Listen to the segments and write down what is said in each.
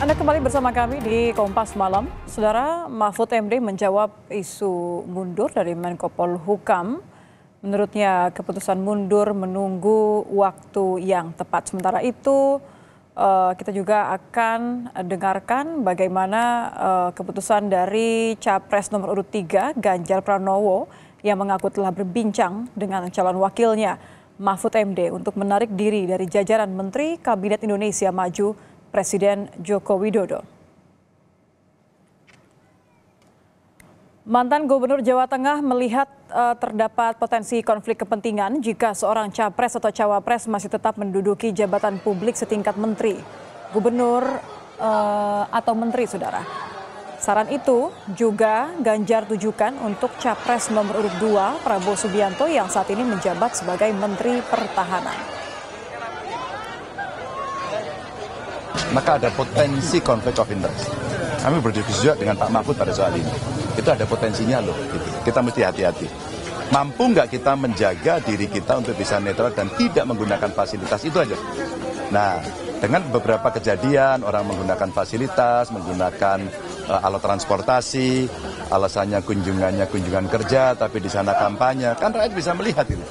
Anda kembali bersama kami di Kompas Malam. Saudara Mahfud MD menjawab isu mundur dari Menko Polhukam. Menurutnya keputusan mundur menunggu waktu yang tepat. Sementara itu eh, kita juga akan dengarkan bagaimana eh, keputusan dari Capres nomor urut 3 Ganjar Pranowo yang mengaku telah berbincang dengan calon wakilnya Mahfud MD untuk menarik diri dari jajaran Menteri Kabinet Indonesia Maju Presiden Joko Widodo. Mantan Gubernur Jawa Tengah melihat uh, terdapat potensi konflik kepentingan jika seorang capres atau cawapres masih tetap menduduki jabatan publik setingkat menteri, gubernur uh, atau menteri, saudara. Saran itu juga Ganjar tujukan untuk capres nomor urut 2 Prabowo Subianto yang saat ini menjabat sebagai Menteri Pertahanan. maka ada potensi konflik of interest. Kami berdiskusi juga dengan Pak Mahfud pada soal ini. Itu ada potensinya loh. Gitu. Kita mesti hati-hati. Mampu nggak kita menjaga diri kita untuk bisa netral dan tidak menggunakan fasilitas itu aja. Nah, dengan beberapa kejadian orang menggunakan fasilitas, menggunakan uh, alat transportasi, alasannya kunjungannya kunjungan kerja, tapi di sana kampanye, kan rakyat bisa melihat itu.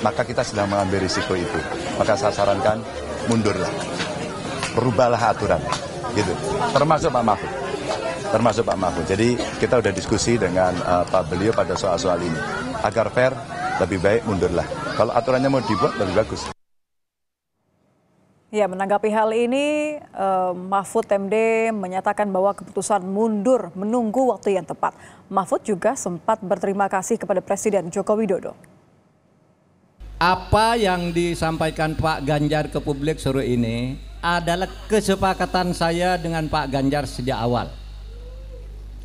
Maka kita sedang mengambil risiko itu. Maka saya sarankan mundurlah berubahlah aturan gitu termasuk Pak Mahfud termasuk Pak Mahfud jadi kita sudah diskusi dengan uh, Pak beliau pada soal-soal ini agar fair lebih baik mundurlah kalau aturannya mau dibuat lebih bagus Ya, menanggapi hal ini, eh, Mahfud MD menyatakan bahwa keputusan mundur menunggu waktu yang tepat. Mahfud juga sempat berterima kasih kepada Presiden Joko Widodo. Apa yang disampaikan Pak Ganjar ke publik suruh ini adalah kesepakatan saya dengan Pak Ganjar sejak awal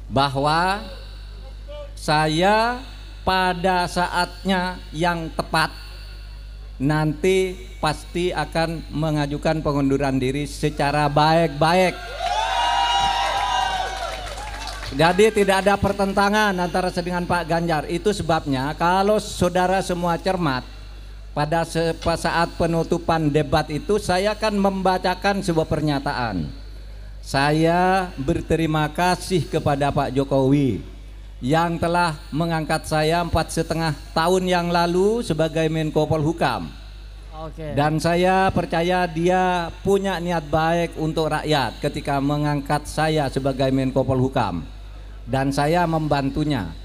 bahwa saya pada saatnya yang tepat nanti pasti akan mengajukan pengunduran diri secara baik-baik. Jadi tidak ada pertentangan antara saya dengan Pak Ganjar. Itu sebabnya kalau saudara semua cermat, pada saat penutupan debat itu saya akan membacakan sebuah pernyataan. Saya berterima kasih kepada Pak Jokowi yang telah mengangkat saya empat setengah tahun yang lalu sebagai Menko Polhukam. Okay. Dan saya percaya dia punya niat baik untuk rakyat ketika mengangkat saya sebagai Menko Polhukam. Dan saya membantunya